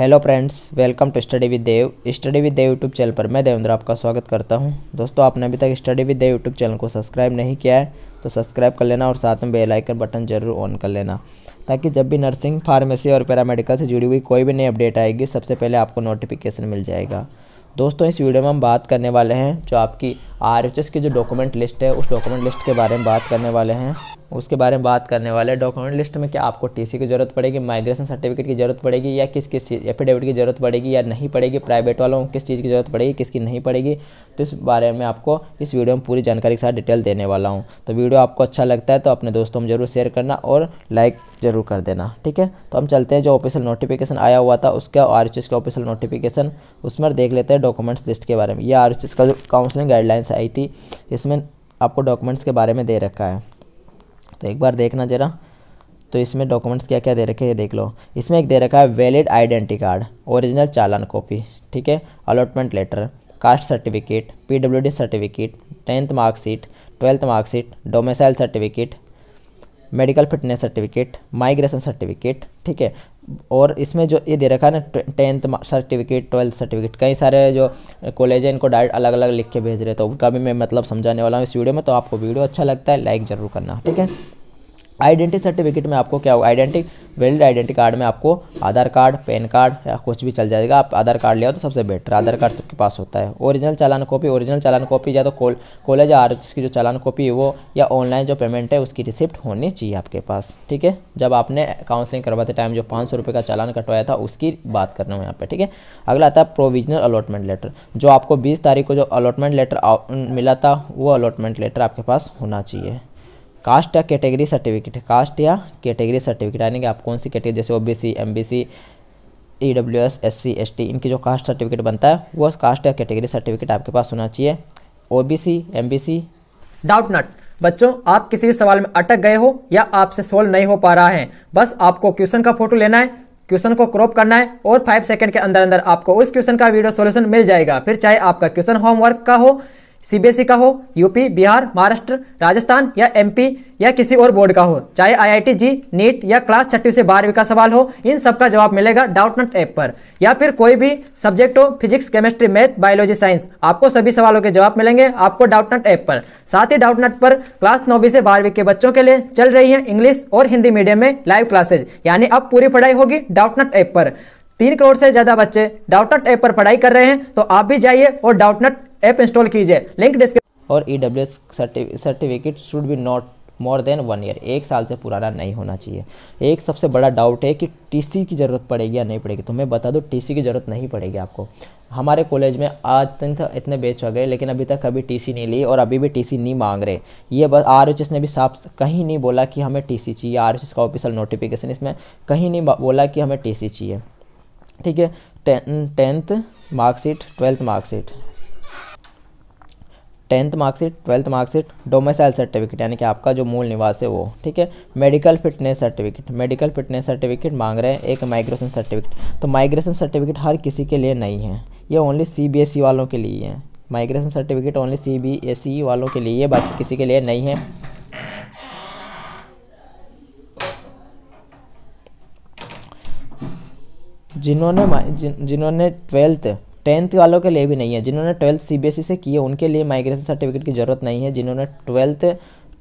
hello friends welcome to study with Dev study with Dev YouTube channel पर मैं देवेंद्र आपका स्वागत करता हूं दोस्तों आपने अभी तक study with Dev YouTube channel को सब्सक्राइब नहीं किया है तो सब्सक्राइब कर लेना और साथ में बेल आइकन बटन जरूर ऑन कर लेना ताकि जब भी नर्सिंग फार्मेसी और पैरामेडिकल से जुड़ी हुई कोई भी नई अपडेट आएगी सबसे पहले आपको नोटिफिकेशन मिल जाएगा दोस्तों इस वीडियो में हम बात करने वाले हैं जो आपकी आर की जो डॉक्यूमेंट लिस्ट है उस डॉक्यूमेंट लिस्ट के बारे में बात करने वाले हैं उसके बारे में बात करने वाले डॉक्यूमेंट लिस्ट में क्या आपको टीसी की ज़रूरत पड़ेगी माइग्रेशन सर्टिफिकेट की ज़रूरत पड़ेगी या किस किस चीज़ एफिडेविट की ज़रूरत पड़ेगी या नहीं पड़ेगी प्राइवेट वालों को किस चीज़ की ज़रूरत पड़ेगी किसकी नहीं पड़ेगी तो इस बारे में आपको इस वीडियो में पूरी जानकारी के साथ डिटेल देने वाला हूँ तो वीडियो आपको अच्छा लगता है तो अपने दोस्तों में जरूर शेयर करना और लाइक ज़रूर कर देना ठीक है तो हम चलते हैं जो ऑफिशियल नोटिफिकेशन आया हुआ था उसका आर एच का ऑफिशियल नोटिफिकेशन उसमें देख लेते हैं डॉक्यूमेंट्स लिस्ट के बारे में यह आर का जो काउंसलिंग गाइडलाइंस आई थी इसमें आपको डॉक्यूमेंट्स के बारे में दे रखा है तो एक बार देखना ज़रा तो इसमें डॉक्यूमेंट्स क्या क्या दे रखे हैं देख लो इसमें एक दे रखा है वैलिड आइडेंटी कार्ड ओरिजिनल चालान कॉपी ठीक है allotment letter caste certificate PWD certificate tenth marksheet twelfth marksheet domicile certificate medical fitness certificate migration certificate ठीक है और इसमें जो ये दे रखा है ना टेंथ सर्टिफिकेट ट्वेल्थ सर्टिफिकेट कई सारे जो कॉलेज हैं इनको डायरेक्ट अलग अलग लिख के भेज रहे तो उनका भी मैं मतलब समझाने वाला हूँ इस वीडियो में तो आपको वीडियो अच्छा लगता है लाइक ज़रूर करना ठीक है आइडेंटिटी सर्टिफिकेट में आपको क्या होगा आइडेंटिटी वैलिड आइडेंटी कार्ड में आपको आधार कार्ड पैन कार्ड या कुछ भी चल जाएगा आप आधार कार्ड ले आओ तो सबसे बेटर आधार कार्ड सबके पास होता है ओरिजिनल चालान कॉपी ओरिजिनल चालान कॉपी या तो कॉलेज या एच की जो चालान कॉपी है वो या ऑनलाइन जो पेमेंट है उसकी रिसिप्ट होनी चाहिए आपके पास ठीक है जब आपने काउंसलिंग करवाते टाइम जो पाँच सौ का चालान कटवाया था उसकी बात करना रहा हूँ यहाँ पर ठीक है अगला आता है प्रोविजनल अलॉटमेंट लेटर जो आपको बीस तारीख को जो अलॉटमेंट लेटर मिला था वो अलॉटमेंट लेटर आपके पास होना चाहिए कास्ट या कैटेगरी सर्टिफिकेट कास्ट या कैटेगरी सर्टिफिकेट यानी कि आप कौन सी कैटेगरी जैसे O B C M B C S C S T टी इनकी जो कास्ट सर्टिफिकेट बनता है वो कास्ट या कैटेगरी सर्टिफिकेट आपके पास होना चाहिए O B C M B C doubt not बच्चों आप किसी भी सवाल में अटक गए हो या आपसे सोल्व नहीं हो पा रहा है बस आपको क्वेश्चन का फोटो लेना है क्वेश्चन को क्रॉप करना है और फाइव सेकंड के अंदर अंदर आपको उस क्वेश्चन का वीडियो सॉल्यूशन मिल जाएगा फिर चाहे आपका क्वेश्चन होमवर्क का हो सीबीएसई का हो यूपी बिहार महाराष्ट्र राजस्थान या एमपी या किसी और बोर्ड का हो चाहे आईआईटी जी नीट या क्लास छठी से बारहवीं का सवाल हो इन सब का जवाब मिलेगा डाउट नट ऐप पर या फिर कोई भी सब्जेक्ट हो physics chemistry math biology science आपको सभी सवालों के जवाब मिलेंगे आपको डाउट नट ऐप पर साथ ही नट पर क्लास नौवीं से बारहवीं के बच्चों के लिए चल रही है इंग्लिश और हिंदी मीडियम में लाइव क्लासेज यानी अब पूरी पढ़ाई होगी डाउट नट ऐप पर तीन करोड़ से ज्यादा बच्चे डाउटनट ऐप पर पढ़ाई कर रहे हैं तो आप भी जाइए और डाउटनट ऐप इंस्टॉल कीजिए लिंक डिस्क्रिप और E W S certificate should be not more than one year एक साल से पुराना नहीं होना चाहिए एक सबसे बड़ा डाउट है कि टीसी की ज़रूरत पड़ेगी या नहीं पड़ेगी तो मैं बता दूँ टीसी की ज़रूरत नहीं पड़ेगी आपको हमारे कॉलेज में आज तक इतने बेच हो गए लेकिन अभी तक कभी टीसी नहीं ली और अभी भी टीसी नहीं मांग रहे ये बस आर ने भी साफ कहीं नहीं बोला कि हमें टीसी चाहिए आर का ऑफिशियल नोटिफिकेशन इसमें कहीं नहीं बोला कि हमें टीसी चाहिए ठीक है tenth marksheet twelfth marksheet tenth marksheet twelfth marksheet domicile certificate यानी कि आपका जो मूल निवास है वो ठीक है medical fitness certificate medical fitness certificate मांग रहे हैं एक माइग्रेशन सर्टिफिकेट तो माइग्रेशन सर्टिफिकेट हर किसी के लिए नहीं है ये ओनली सी e वालों के लिए है माइग्रेशन सर्टिफिकेट ओनली सी वालों के लिए है बाकी किसी के लिए नहीं है जिन्होंने जिन्होंने ट्वेल्थ टेंथ वालों के लिए भी नहीं है जिन्होंने ट्वेल्थ सी e से किए उनके लिए माइग्रेशन सर्टिफिकेट की ज़रूरत नहीं है जिन्होंने ट्वेल्थ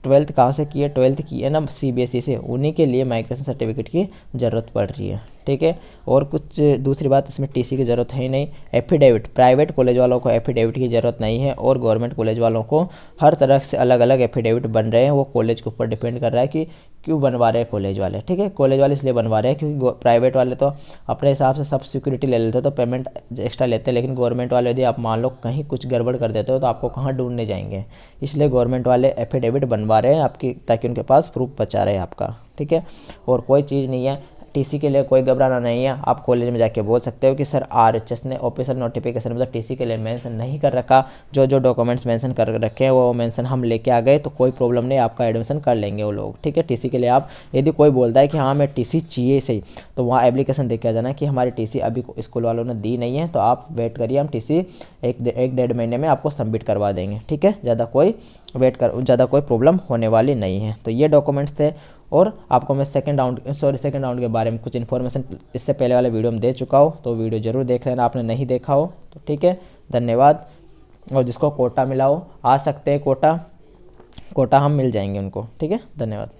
ट्वेल्थ कहाँ से किए ट्वेल्थ किए ना सी e से उन्हीं के लिए माइग्रेशन सर्टिफिकेट की ज़रूरत पड़ रही है ठीक है और कुछ दूसरी बात इसमें टीसी की ज़रूरत है ही नहीं एफिडेविट प्राइवेट कॉलेज वालों को एफिडेविट की ज़रूरत नहीं है और गवर्नमेंट कॉलेज वालों को हर तरह से अलग अलग एफिडेविट बन रहे हैं वो कॉलेज के ऊपर डिपेंड कर रहा है कि क्यों बनवा रहे हैं कॉलेज वाले ठीक है कॉलेज वाले इसलिए बनवा रहे हैं क्योंकि प्राइवेट वाले तो अपने हिसाब से सब सिक्योरिटी ले लेते हैं तो पेमेंट एक्स्ट्रा लेते हैं लेकिन गवर्नमेंट वाले यदि आप मान लो कहीं कुछ गड़बड़ कर देते हो तो आपको कहाँ ढूंढने जाएंगे इसलिए गवर्नमेंट वाले एफिडेविट बनवा रहे हैं आपकी ताकि उनके पास प्रूफ बचा रहे आपका ठीक है और कोई चीज़ नहीं है टीसी के लिए कोई घबराना नहीं है आप कॉलेज में जाके बोल सकते हो कि सर आर ने ऑफिसर नोटिफिकेशन मतलब टीसी के लिए मेंशन नहीं कर रखा जो जो डॉक्यूमेंट्स मेंशन कर रखे हैं वो मेंशन हम लेके आ गए तो कोई प्रॉब्लम नहीं आपका एडमिशन कर लेंगे वो लोग ठीक है टी के लिए आप यदि कोई बोलता है कि हाँ मैं सी चाहिए सही तो वहाँ एप्लीकेशन देख के जाना कि हमारी टी अभी स्कूल वालों ने दी नहीं है तो आप वेट करिए हम टी एक एक डेढ़ महीने में आपको सबमिट करवा देंगे ठीक है ज़्यादा कोई वेट कर ज़्यादा कोई प्रॉब्लम होने वाली नहीं है तो ये डॉक्यूमेंट्स थे और आपको मैं second round sorry second round के बारे में कुछ इन्फॉर्मेशन इससे पहले वाले वीडियो में दे चुका हो तो वीडियो ज़रूर देख लेना आपने नहीं देखा हो तो ठीक है धन्यवाद और जिसको कोटा मिला हो आ सकते हैं कोटा कोटा हम मिल जाएंगे उनको ठीक है धन्यवाद